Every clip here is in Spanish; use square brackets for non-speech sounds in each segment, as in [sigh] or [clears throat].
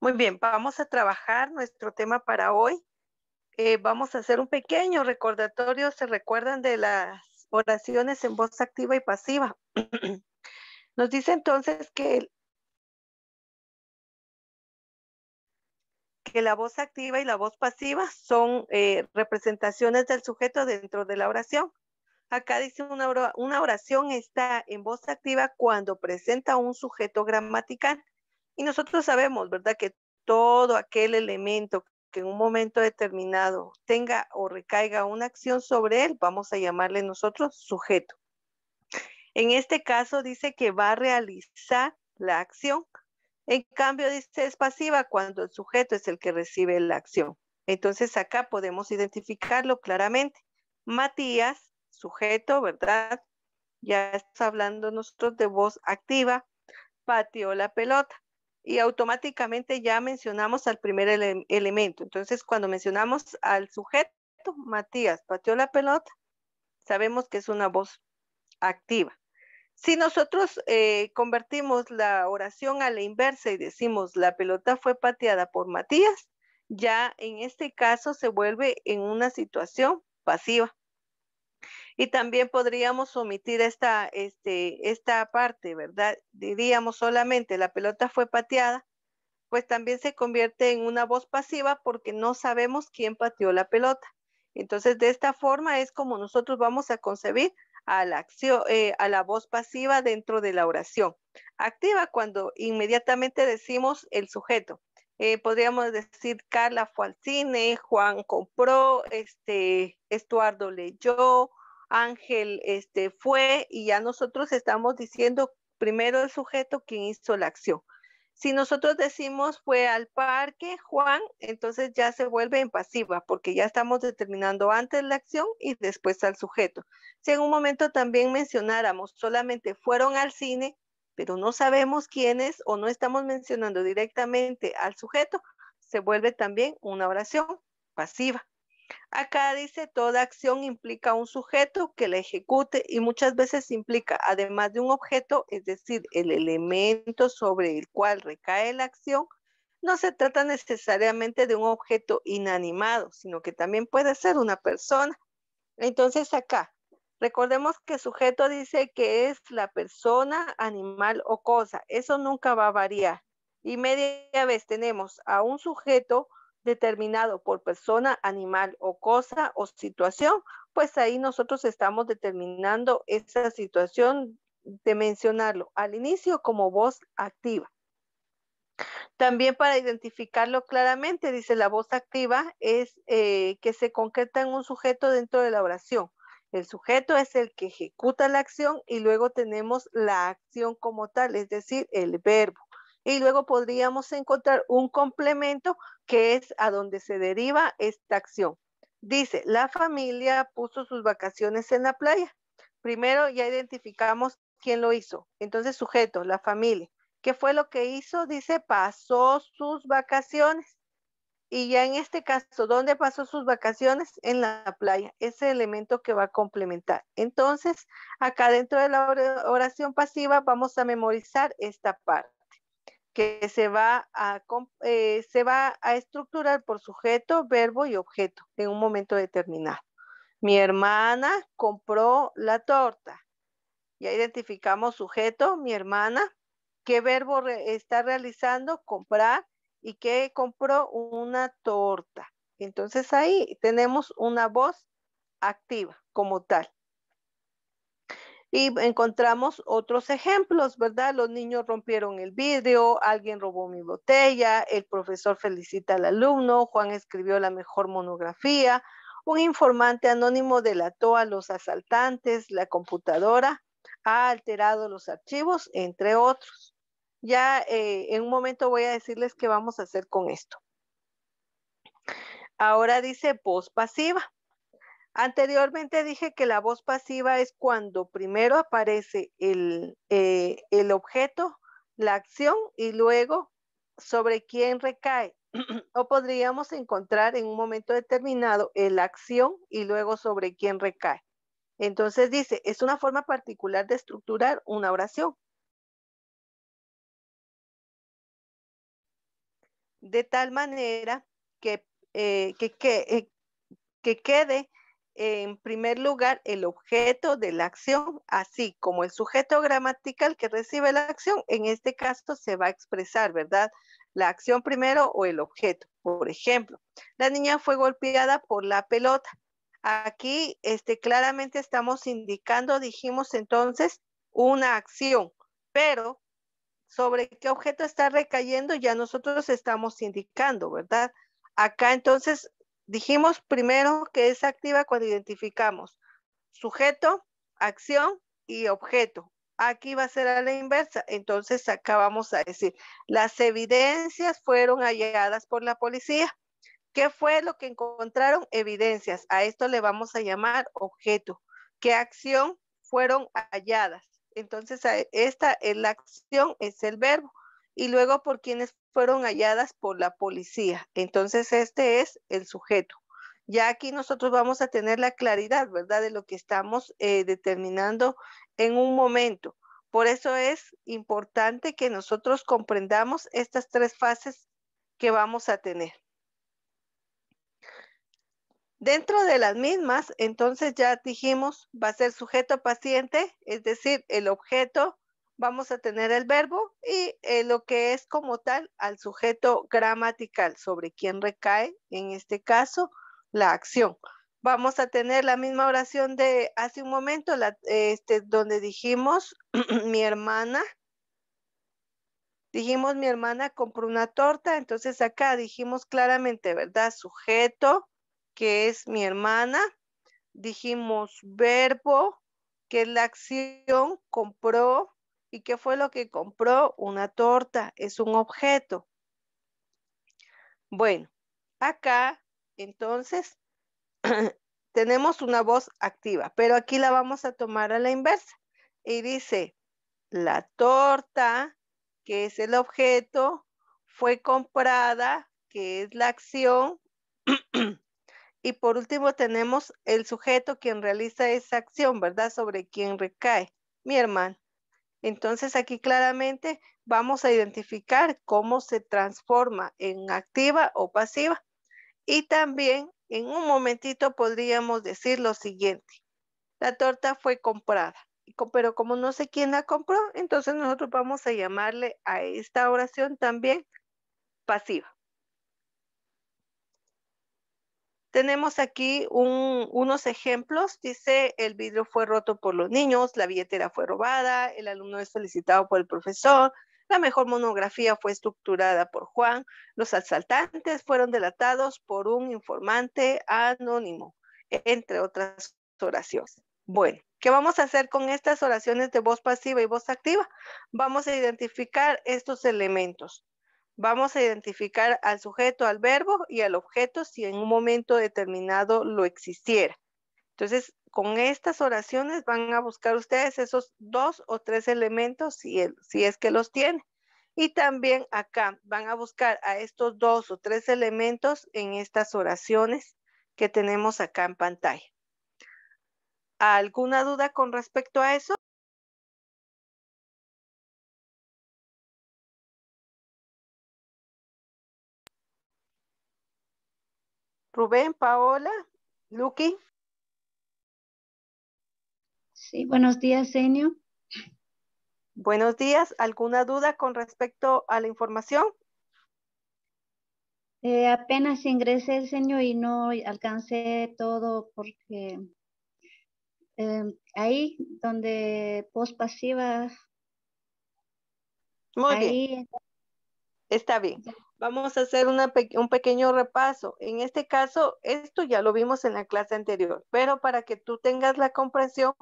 Muy bien, vamos a trabajar nuestro tema para hoy. Eh, vamos a hacer un pequeño recordatorio. ¿Se recuerdan de las oraciones en voz activa y pasiva? [clears throat] Nos dice entonces que, que la voz activa y la voz pasiva son eh, representaciones del sujeto dentro de la oración. Acá dice una, una oración está en voz activa cuando presenta un sujeto gramatical y nosotros sabemos, ¿verdad?, que todo aquel elemento que en un momento determinado tenga o recaiga una acción sobre él, vamos a llamarle nosotros sujeto. En este caso dice que va a realizar la acción. En cambio, dice es pasiva cuando el sujeto es el que recibe la acción. Entonces acá podemos identificarlo claramente. Matías, sujeto, ¿verdad? Ya está hablando nosotros de voz activa, Patió la pelota y automáticamente ya mencionamos al primer elemento. Entonces, cuando mencionamos al sujeto, Matías pateó la pelota, sabemos que es una voz activa. Si nosotros eh, convertimos la oración a la inversa y decimos la pelota fue pateada por Matías, ya en este caso se vuelve en una situación pasiva. Y también podríamos omitir esta, este, esta parte, ¿verdad? Diríamos solamente la pelota fue pateada, pues también se convierte en una voz pasiva porque no sabemos quién pateó la pelota. Entonces, de esta forma es como nosotros vamos a concebir a la, acción, eh, a la voz pasiva dentro de la oración. Activa cuando inmediatamente decimos el sujeto. Eh, podríamos decir Carla fue al cine, Juan compró, este, Estuardo leyó, Ángel este, fue y ya nosotros estamos diciendo primero el sujeto que hizo la acción. Si nosotros decimos fue al parque Juan, entonces ya se vuelve en pasiva porque ya estamos determinando antes la acción y después al sujeto. Si en un momento también mencionáramos solamente fueron al cine, pero no sabemos quién es o no estamos mencionando directamente al sujeto, se vuelve también una oración pasiva. Acá dice, toda acción implica un sujeto que la ejecute y muchas veces implica, además de un objeto, es decir, el elemento sobre el cual recae la acción, no se trata necesariamente de un objeto inanimado, sino que también puede ser una persona. Entonces acá, recordemos que sujeto dice que es la persona, animal o cosa. Eso nunca va a variar. Y media vez tenemos a un sujeto determinado por persona, animal o cosa o situación, pues ahí nosotros estamos determinando esa situación de mencionarlo al inicio como voz activa. También para identificarlo claramente, dice la voz activa es eh, que se concreta en un sujeto dentro de la oración. El sujeto es el que ejecuta la acción y luego tenemos la acción como tal, es decir, el verbo y luego podríamos encontrar un complemento que es a donde se deriva esta acción. Dice, la familia puso sus vacaciones en la playa. Primero ya identificamos quién lo hizo. Entonces, sujeto, la familia. ¿Qué fue lo que hizo? Dice, pasó sus vacaciones. Y ya en este caso, ¿dónde pasó sus vacaciones? En la playa. Ese elemento que va a complementar. Entonces, acá dentro de la oración pasiva vamos a memorizar esta parte que se va a, eh, se va a estructurar por sujeto, verbo y objeto en un momento determinado. Mi hermana compró la torta. Ya identificamos sujeto, mi hermana, qué verbo está realizando, comprar, y que compró una torta. Entonces ahí tenemos una voz activa como tal. Y encontramos otros ejemplos, ¿verdad? Los niños rompieron el vidrio, alguien robó mi botella, el profesor felicita al alumno, Juan escribió la mejor monografía, un informante anónimo delató a los asaltantes, la computadora ha alterado los archivos, entre otros. Ya eh, en un momento voy a decirles qué vamos a hacer con esto. Ahora dice voz pasiva. Anteriormente dije que la voz pasiva es cuando primero aparece el, eh, objeto, la acción y luego sobre quién recae. [clears throat] o podríamos encontrar en un momento determinado la acción y luego sobre quién recae. Entonces dice, es una forma particular de estructurar una oración. De tal manera que, eh, que, que eh, quede en primer lugar el objeto de la acción, así como el sujeto gramatical que recibe la acción. En este caso se va a expresar, ¿verdad? La acción primero o el objeto. Por ejemplo, la niña fue golpeada por la pelota. Aquí este, claramente estamos indicando, dijimos entonces, una acción, pero sobre qué objeto está recayendo ya nosotros estamos indicando, ¿verdad? Acá entonces Dijimos primero que es activa cuando identificamos sujeto, acción y objeto. Aquí va a ser a la inversa. Entonces acá vamos a decir, las evidencias fueron halladas por la policía. ¿Qué fue lo que encontraron? Evidencias. A esto le vamos a llamar objeto. ¿Qué acción fueron halladas? Entonces esta es la acción, es el verbo y luego por quienes fueron halladas por la policía. Entonces, este es el sujeto. Ya aquí nosotros vamos a tener la claridad, ¿verdad?, de lo que estamos eh, determinando en un momento. Por eso es importante que nosotros comprendamos estas tres fases que vamos a tener. Dentro de las mismas, entonces ya dijimos, va a ser sujeto paciente, es decir, el objeto vamos a tener el verbo y eh, lo que es como tal al sujeto gramatical, sobre quién recae, en este caso, la acción. Vamos a tener la misma oración de hace un momento, la, este, donde dijimos [clears throat] mi hermana, dijimos mi hermana compró una torta, entonces acá dijimos claramente, ¿verdad? Sujeto, que es mi hermana, dijimos verbo, que es la acción, compró, ¿Y qué fue lo que compró? Una torta, es un objeto. Bueno, acá entonces [clears throat] tenemos una voz activa, pero aquí la vamos a tomar a la inversa. Y dice, la torta, que es el objeto, fue comprada, que es la acción. [clears throat] y por último tenemos el sujeto quien realiza esa acción, ¿verdad? Sobre quien recae, mi hermano. Entonces aquí claramente vamos a identificar cómo se transforma en activa o pasiva. Y también en un momentito podríamos decir lo siguiente. La torta fue comprada, pero como no sé quién la compró, entonces nosotros vamos a llamarle a esta oración también pasiva. Tenemos aquí unos ejemplos. Dice, el vidrio fue roto por los niños, la billetera fue robada, el alumno es solicitado por el profesor, la mejor monografía fue estructurada por Juan, los asaltantes fueron delatados por un informante anónimo, entre otras oraciones. Bueno, ¿qué vamos a hacer con estas oraciones de voz pasiva y voz activa? Vamos a identificar estos elementos. Vamos a identificar al sujeto, al verbo y al objeto si en un momento determinado lo existiera. Entonces, con estas oraciones van a buscar ustedes esos dos o tres elementos si, si es que los tiene. Y también acá van a buscar a estos dos o tres elementos en estas oraciones que tenemos acá en pantalla. ¿Alguna duda con respecto a eso? Rubén, Paola, Luqui. Sí, buenos días, Señor. Buenos días. ¿Alguna duda con respecto a la información? Eh, apenas ingresé el señor y no alcancé todo porque em, ahí donde pospasiva. Muy bien. Está bien. Vamos a hacer un pequeño repaso. En este caso, esto ya lo vimos en la clase anterior, pero para que tú tengas la comprensión,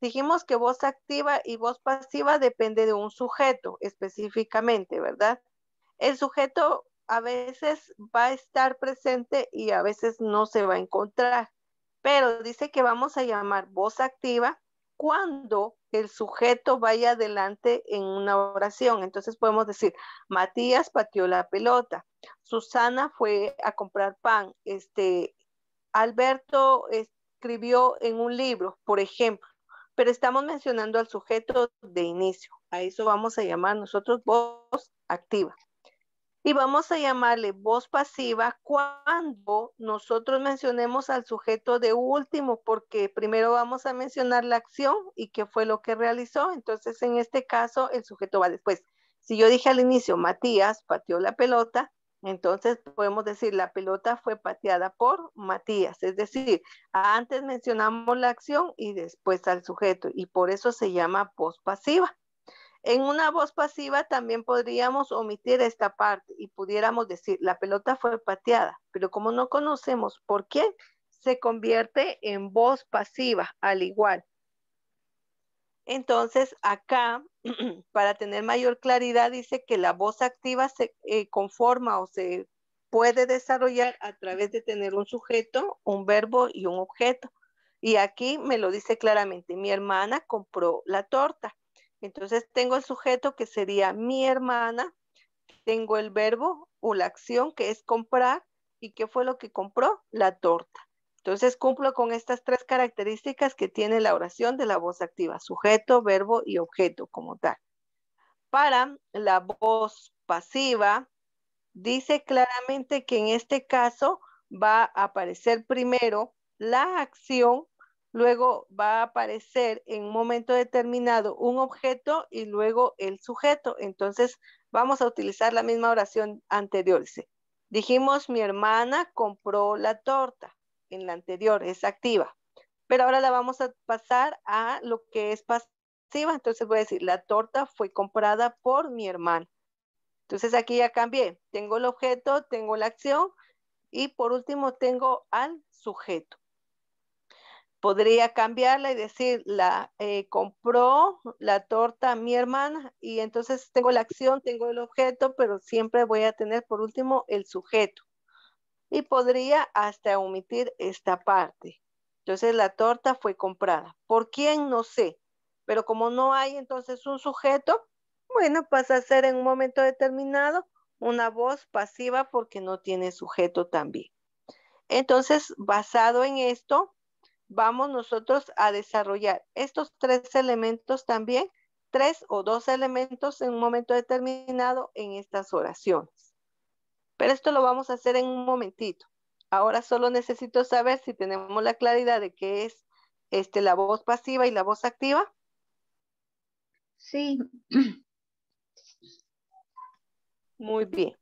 dijimos que voz activa y voz pasiva depende de un sujeto específicamente, ¿verdad? El sujeto a veces va a estar presente y a veces no se va a encontrar, pero dice que vamos a llamar voz activa cuando el sujeto vaya adelante en una oración. Entonces podemos decir, Matías pateó la pelota, Susana fue a comprar pan, este, Alberto escribió en un libro, por ejemplo, pero estamos mencionando al sujeto de inicio. A eso vamos a llamar nosotros voz activa. Y vamos a llamarle voz pasiva cuando nosotros mencionemos al sujeto de último, porque primero vamos a mencionar la acción y qué fue lo que realizó. Entonces, en este caso, el sujeto va después. Si yo dije al inicio, Matías pateó la pelota, entonces podemos decir, la pelota fue pateada por Matías. Es decir, antes mencionamos la acción y después al sujeto. Y por eso se llama voz pasiva. En una voz pasiva también podríamos omitir esta parte y pudiéramos decir, la pelota fue pateada, pero como no conocemos por qué, se convierte en voz pasiva al igual. Entonces, acá, [clears throat] para tener mayor claridad, dice que la voz activa se eh, conforma o se puede desarrollar a través de tener un sujeto, un verbo y un objeto. Y aquí me lo dice claramente, mi hermana compró la torta entonces tengo el sujeto que sería mi hermana, tengo el verbo o la acción que es comprar y qué fue lo que compró, la torta. Entonces cumplo con estas tres características que tiene la oración de la voz activa, sujeto, verbo y objeto como tal. Para la voz pasiva, dice claramente que en este caso va a aparecer primero la acción luego va a aparecer en un momento determinado un objeto y luego el sujeto. Entonces vamos a utilizar la misma oración anterior. Dijimos mi hermana compró la torta en la anterior, es activa. Pero ahora la vamos a pasar a lo que es pasiva. Entonces voy a decir, la torta fue comprada por mi hermano. Entonces aquí ya cambié. Tengo el objeto, tengo la acción y por último tengo al sujeto podría cambiarla y decir, la eh, compró la torta mi hermana y entonces tengo la acción, tengo el objeto, pero siempre voy a tener por último el sujeto. Y podría hasta omitir esta parte. Entonces la torta fue comprada. ¿Por quién? No sé. Pero como no hay entonces un sujeto, bueno, pasa a ser en un momento determinado una voz pasiva porque no tiene sujeto también. Entonces, basado en esto, vamos nosotros a desarrollar estos tres elementos también, tres o dos elementos en un momento determinado en estas oraciones. Pero esto lo vamos a hacer en un momentito. Ahora solo necesito saber si tenemos la claridad de qué es este, la voz pasiva y la voz activa. Sí. Muy bien.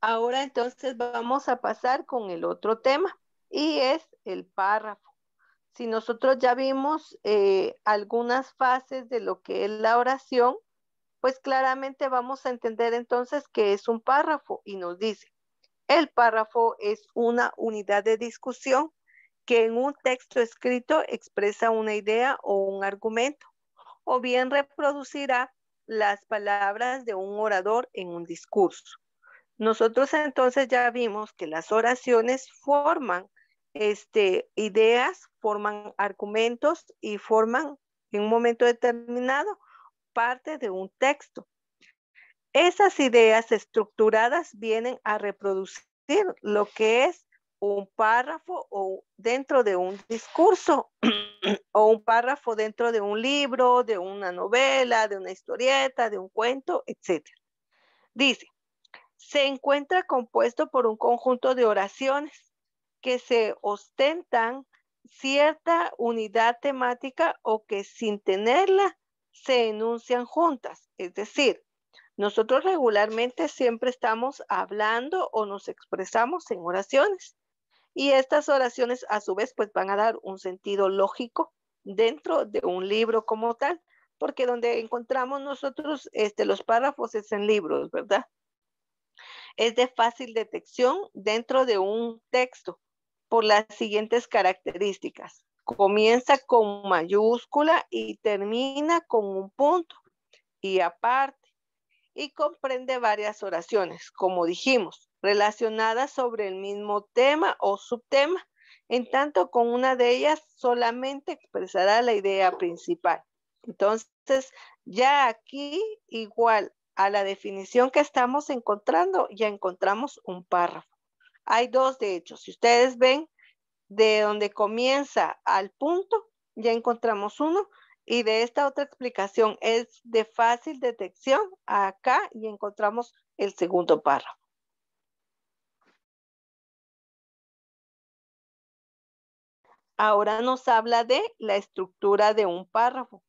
Ahora entonces vamos a pasar con el otro tema y es el párrafo. Si nosotros ya vimos eh, algunas fases de lo que es la oración, pues claramente vamos a entender entonces que es un párrafo y nos dice, el párrafo es una unidad de discusión que en un texto escrito expresa una idea o un argumento, o bien reproducirá las palabras de un orador en un discurso. Nosotros entonces ya vimos que las oraciones forman este, ideas, forman argumentos y forman en un momento determinado parte de un texto. Esas ideas estructuradas vienen a reproducir lo que es un párrafo o dentro de un discurso [clears throat] o un párrafo dentro de un libro, de una novela, de una historieta, de un cuento, etc. Dice, se encuentra compuesto por un conjunto de oraciones que se ostentan cierta unidad temática o que sin tenerla se enuncian juntas. Es decir, nosotros regularmente siempre estamos hablando o nos expresamos en oraciones y estas oraciones a su vez pues van a dar un sentido lógico dentro de un libro como tal, porque donde encontramos nosotros este, los párrafos es en libros, ¿verdad? Es de fácil detección dentro de un texto por las siguientes características. Comienza con mayúscula y termina con un punto y aparte. Y comprende varias oraciones, como dijimos, relacionadas sobre el mismo tema o subtema, en tanto con una de ellas solamente expresará la idea principal. Entonces, ya aquí igual a la definición que estamos encontrando, ya encontramos un párrafo. Hay dos, de hecho. Si ustedes ven de donde comienza al punto, ya encontramos uno. Y de esta otra explicación es de fácil detección acá y encontramos el segundo párrafo. Ahora nos habla de la estructura de un párrafo.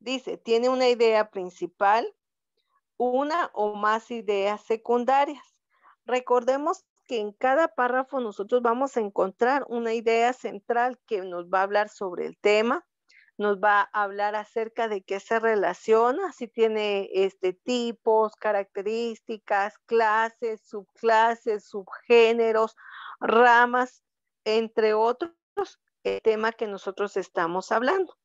Dice, tiene una idea principal, una o más ideas secundarias. Recordemos que en cada párrafo nosotros vamos a encontrar una idea central que nos va a hablar sobre el tema, nos va a hablar acerca de qué se relaciona, si tiene este, tipos, características, clases, subclases, subgéneros, ramas, entre otros, el tema que nosotros estamos hablando.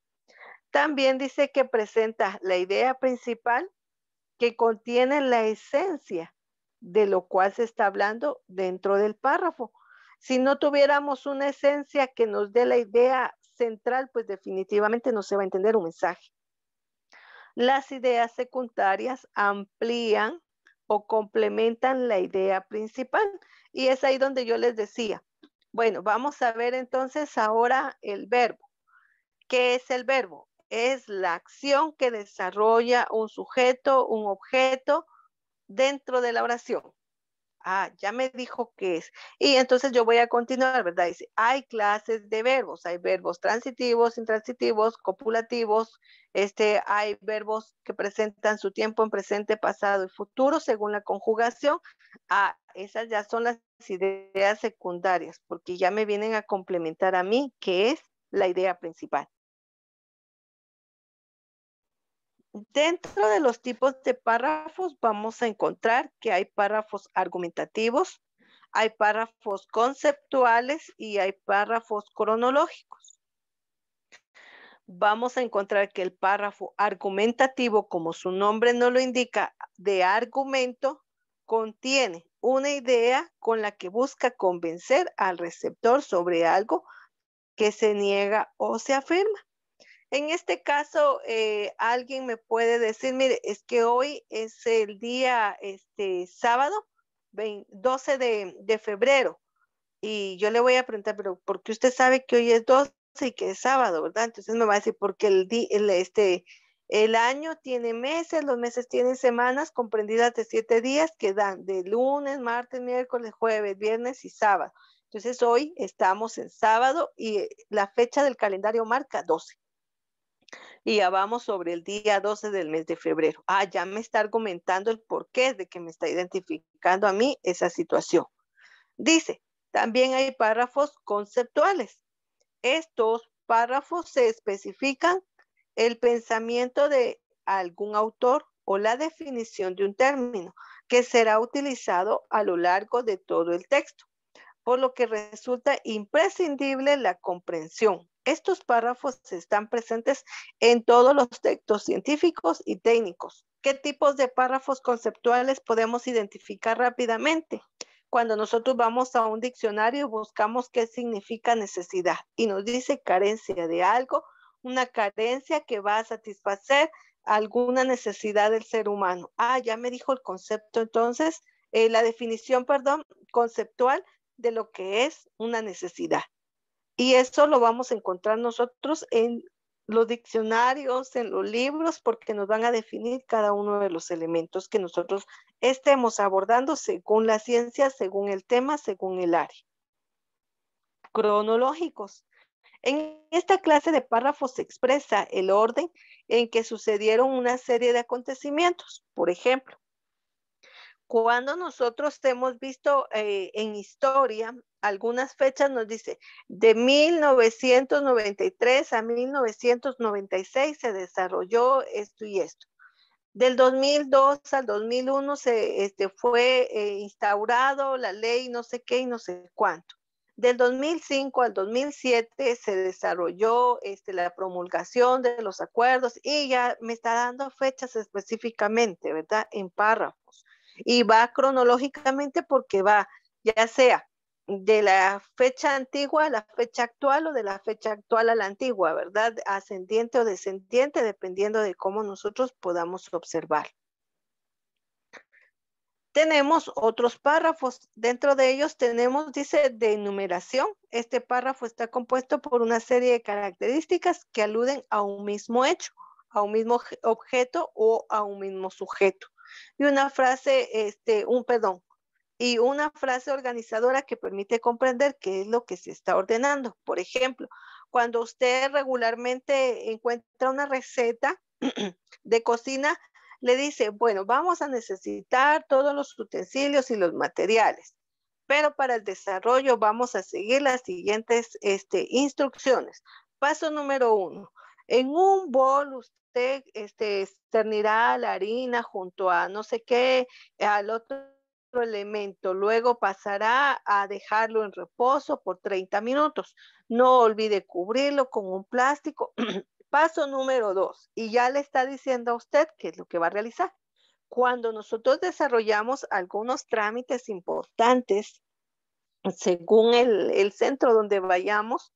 También dice que presenta la idea principal que contiene la esencia de lo cual se está hablando dentro del párrafo. Si no tuviéramos una esencia que nos dé la idea central, pues definitivamente no se va a entender un mensaje. Las ideas secundarias amplían o complementan la idea principal. Y es ahí donde yo les decía, bueno, vamos a ver entonces ahora el verbo. ¿Qué es el verbo? Es la acción que desarrolla un sujeto, un objeto dentro de la oración. Ah, ya me dijo qué es. Y entonces yo voy a continuar, ¿verdad? Dice, hay clases de verbos, hay verbos transitivos, intransitivos, copulativos, este, hay verbos que presentan su tiempo en presente, pasado y futuro según la conjugación. Ah, esas ya son las ideas secundarias, porque ya me vienen a complementar a mí, que es la idea principal. Dentro de los tipos de párrafos vamos a encontrar que hay párrafos argumentativos, hay párrafos conceptuales y hay párrafos cronológicos. Vamos a encontrar que el párrafo argumentativo, como su nombre no lo indica, de argumento, contiene una idea con la que busca convencer al receptor sobre algo que se niega o se afirma. En este caso, eh, alguien me puede decir, mire, es que hoy es el día este, sábado 12 de, febrero. Y yo le voy a preguntar, pero ¿por qué usted sabe que hoy es 12 y que es sábado, verdad? Entonces me va a decir, porque el, el, este, el año tiene meses, los meses tienen semanas comprendidas de siete días que dan de lunes, martes, miércoles, jueves, viernes y sábado. Entonces hoy estamos en sábado y eh, la fecha del calendario marca 12. Y ya vamos sobre el día 12 del mes de febrero. Ah, ya me está argumentando el porqué de que me está identificando a mí esa situación. Dice, también hay párrafos conceptuales. Estos párrafos se especifican el pensamiento de algún autor o la definición de un término que será utilizado a lo largo de todo el texto, por lo que resulta imprescindible la comprensión estos párrafos están presentes en todos los textos científicos y técnicos. ¿Qué tipos de párrafos conceptuales podemos identificar rápidamente? Cuando nosotros vamos a un diccionario buscamos qué significa necesidad y nos dice carencia de algo, una carencia que va a satisfacer alguna necesidad del ser humano. Ah, ya me dijo el concepto entonces, eh, la definición, perdón, conceptual de lo que es una necesidad. Y eso lo vamos a encontrar nosotros en los diccionarios, en los libros, porque nos van a definir cada uno de los elementos que nosotros estemos abordando según la ciencia, según el tema, según el área. Cronológicos. En esta clase de párrafos se expresa el orden en que sucedieron una serie de acontecimientos. Por ejemplo, cuando nosotros hemos visto eh, en historia algunas fechas nos dice de 1993 a 1996 se desarrolló esto y esto. Del 2002 al 2001 se este, fue eh, instaurado la ley no sé qué y no sé cuánto. Del 2005 al 2007 se desarrolló este, la promulgación de los acuerdos y ya me está dando fechas específicamente, ¿verdad? En párrafos y va cronológicamente porque va ya sea de la fecha antigua a la fecha actual o de la fecha actual a la antigua, ¿verdad? Ascendiente o descendiente, dependiendo de cómo nosotros podamos observar. Tenemos otros párrafos. Dentro de ellos tenemos, dice, de enumeración. Este párrafo está compuesto por una serie de características que aluden a un mismo hecho, a un mismo objeto o a un mismo sujeto y una frase, este, un perdón, y una frase organizadora que permite comprender qué es lo que se está ordenando. Por ejemplo, cuando usted regularmente encuentra una receta [clears throat] de cocina, le dice, bueno, vamos a necesitar todos los utensilios y los materiales, pero para el desarrollo vamos a seguir las siguientes este, instrucciones. Paso número uno, en un bol usted este, cernirá la harina junto a no sé qué, al otro elemento, luego pasará a dejarlo en reposo por 30 minutos. No olvide cubrirlo con un plástico. [clears throat] Paso número dos, y ya le está diciendo a usted qué es lo que va a realizar. Cuando nosotros desarrollamos algunos trámites importantes, según el centro donde vayamos,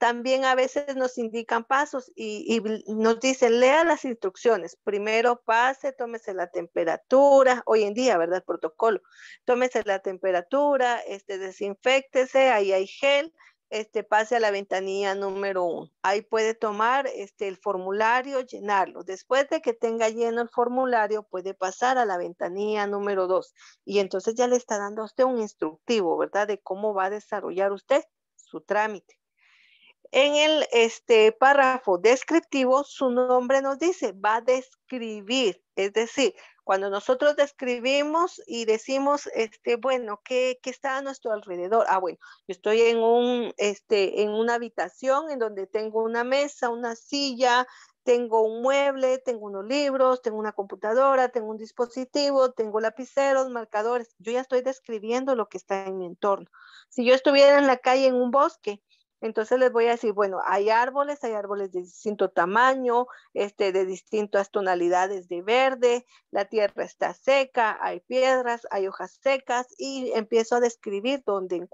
también a veces nos indican pasos y, nos dicen, lea las instrucciones. Primero pase, tómese la temperatura, hoy en día, ¿verdad? Protocolo. Tómese la temperatura, este, desinfectese, ahí hay gel, este, pase a la ventanilla número uno. Ahí puede tomar este, el formulario, llenarlo. Después de que tenga lleno el formulario, puede pasar a la ventanilla número dos. Y entonces ya le está dando a usted un instructivo, ¿verdad? De cómo va a desarrollar usted su trámite. En el este, párrafo descriptivo, su nombre nos dice, va a describir. Es decir, cuando nosotros describimos y decimos, este, bueno, ¿qué, está a nuestro alrededor? Ah, bueno, yo estoy en, un, este, en una habitación en donde tengo una mesa, una silla, tengo un mueble, tengo unos libros, tengo una computadora, tengo un dispositivo, tengo lapiceros, marcadores. Yo ya estoy describiendo lo que está en mi entorno. Si yo estuviera en la calle, en un bosque, entonces les voy a decir, bueno, hay árboles, hay árboles de distinto tamaño, este, de distintas tonalidades de verde, la tierra está seca, hay piedras, hay hojas secas y empiezo a describir dónde,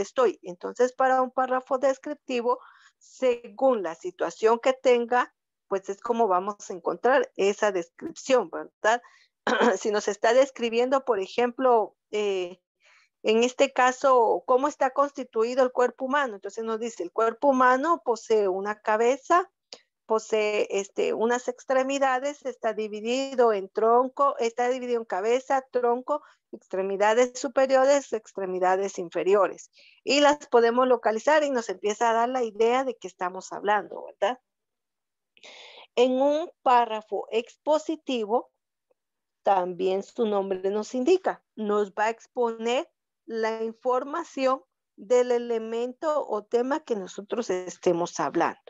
estoy. Entonces, para un párrafo descriptivo, según la situación que tenga, pues es como vamos a encontrar esa descripción, ¿verdad? [clears throat] si nos está describiendo, por ejemplo, eh, en este caso, ¿cómo está constituido el cuerpo humano? Entonces nos dice, el cuerpo humano posee una cabeza, posee este, unas extremidades, está dividido en tronco, está dividido en cabeza, tronco, extremidades superiores, extremidades inferiores. Y las podemos localizar y nos empieza a dar la idea de que estamos hablando, ¿verdad? En un párrafo expositivo, también su nombre nos indica, nos va a exponer la información del elemento o tema que nosotros estemos hablando.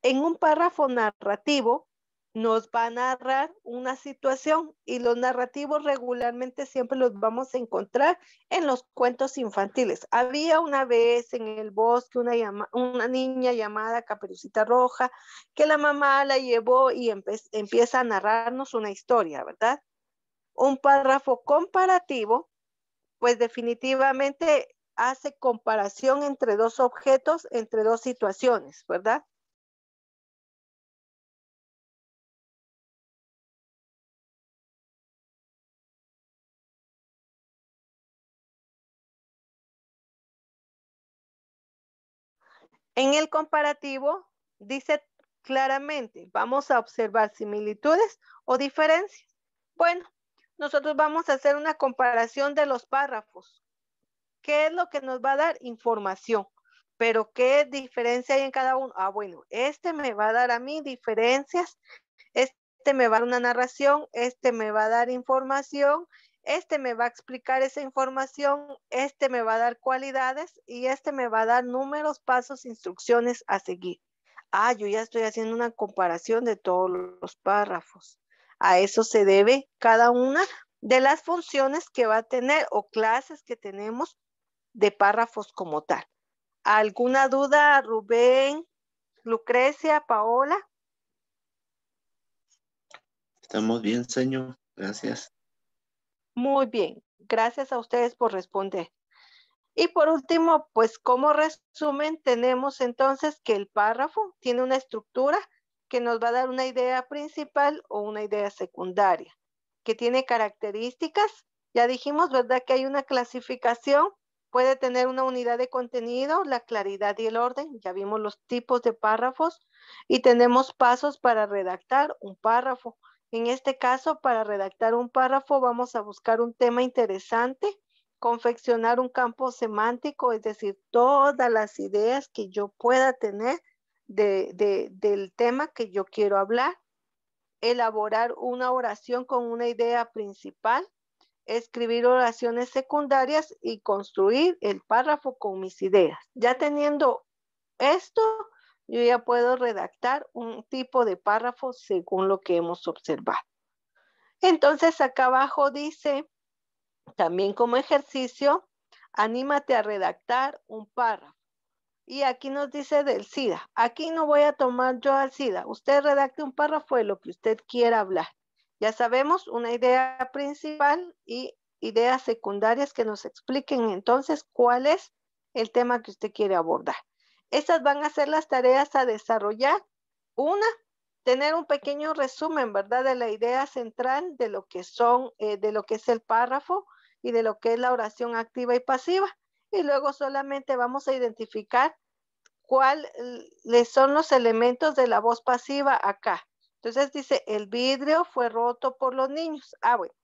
En un párrafo narrativo nos va a narrar una situación y los narrativos regularmente siempre los vamos a encontrar en los cuentos infantiles. Había una vez en el bosque una, una niña llamada Caperucita Roja que la mamá la llevó y empieza a narrarnos una historia, ¿verdad? Un párrafo comparativo pues definitivamente hace comparación entre dos objetos, entre dos situaciones, ¿verdad? En el comparativo dice claramente, vamos a observar similitudes o diferencias. Bueno, nosotros vamos a hacer una comparación de los párrafos. ¿Qué es lo que nos va a dar? Información. Pero ¿qué diferencia hay en cada uno? Ah, bueno, este me va a dar a mí diferencias, este me va a dar una narración, este me va a dar información, este me va a explicar esa información, este me va a dar cualidades y este me va a dar números, pasos, instrucciones a seguir. Ah, yo ya estoy haciendo una comparación de todos los párrafos. A eso se debe cada una de las funciones que va a tener o clases que tenemos de párrafos como tal. ¿Alguna duda, Rubén, Lucrecia, Paola? Estamos bien, señor. Gracias. Muy bien. Gracias a ustedes por responder. Y por último, pues como resumen, tenemos entonces que el párrafo tiene una estructura que nos va a dar una idea principal o una idea secundaria, que tiene características. Ya dijimos, ¿verdad? Que hay una clasificación, puede tener una unidad de contenido, la claridad y el orden. Ya vimos los tipos de párrafos y tenemos pasos para redactar un párrafo. En este caso, para redactar un párrafo vamos a buscar un tema interesante, confeccionar un campo semántico, es decir, todas las ideas que yo pueda tener del tema que yo quiero hablar, elaborar una oración con una idea principal, escribir oraciones secundarias y construir el párrafo con mis ideas. Ya teniendo esto, yo ya puedo redactar un tipo de párrafo según lo que hemos observado. Entonces acá abajo dice, también como ejercicio, anímate a redactar un párrafo. Y aquí nos dice del SIDA. Aquí no voy a tomar yo al SIDA. Usted redacte un párrafo de lo que usted quiera hablar. Ya sabemos una idea principal y ideas secundarias que nos expliquen entonces cuál es el tema que usted quiere abordar. Estas van a ser las tareas a desarrollar. Una, tener un pequeño resumen, ¿verdad? De la idea central de lo que son, eh, de lo que es el párrafo y de lo que es la oración activa y pasiva y luego solamente vamos a identificar cuáles son los elementos de la voz pasiva acá. Entonces dice, el vidrio fue roto por los niños. Ah, bueno,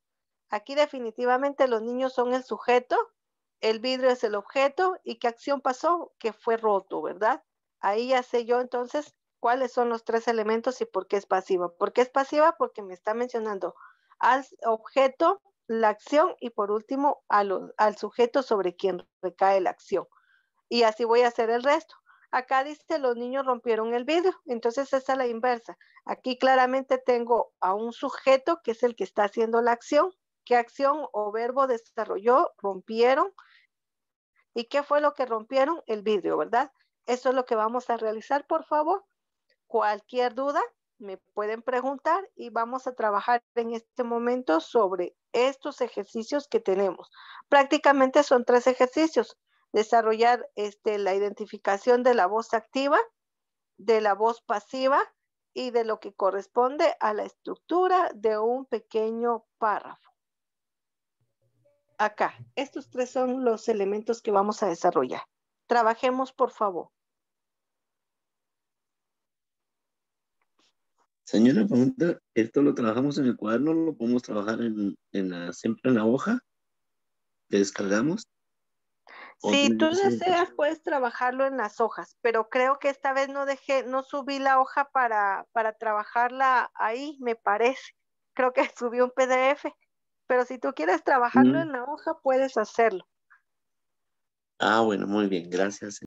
aquí definitivamente los niños son el sujeto, el vidrio es el objeto y qué acción pasó, que fue roto, ¿verdad? Ahí ya sé yo entonces cuáles son los tres elementos y por qué es pasiva. ¿Por qué es pasiva? Porque me está mencionando al objeto, la acción y por último al sujeto sobre quien recae la acción. Y así voy a hacer el resto. Acá dice los niños rompieron el vidrio, entonces esa es la inversa. Aquí claramente tengo a un sujeto que es el que está haciendo la acción. ¿Qué acción o verbo desarrolló? Rompieron. ¿Y qué fue lo que rompieron? El vidrio, ¿verdad? Eso es lo que vamos a realizar, por favor. Cualquier duda, me pueden preguntar y vamos a trabajar en este momento sobre estos ejercicios que tenemos. Prácticamente son tres ejercicios. Desarrollar este, la identificación de la voz activa, de la voz pasiva y de lo que corresponde a la estructura de un pequeño párrafo. Acá, estos tres son los elementos que vamos a desarrollar. Trabajemos, por favor. Señora, pregunta, esto lo trabajamos en el cuaderno, lo podemos trabajar en, la, siempre en la hoja te descargamos. Si tú deseas, puedes trabajarlo en las hojas, pero creo que esta vez no dejé, no subí la hoja para, para trabajarla ahí, me parece. Creo que [laughs] subí un PDF, pero si tú quieres trabajarlo mm. en la hoja, puedes hacerlo. Ah, bueno, muy bien, gracias.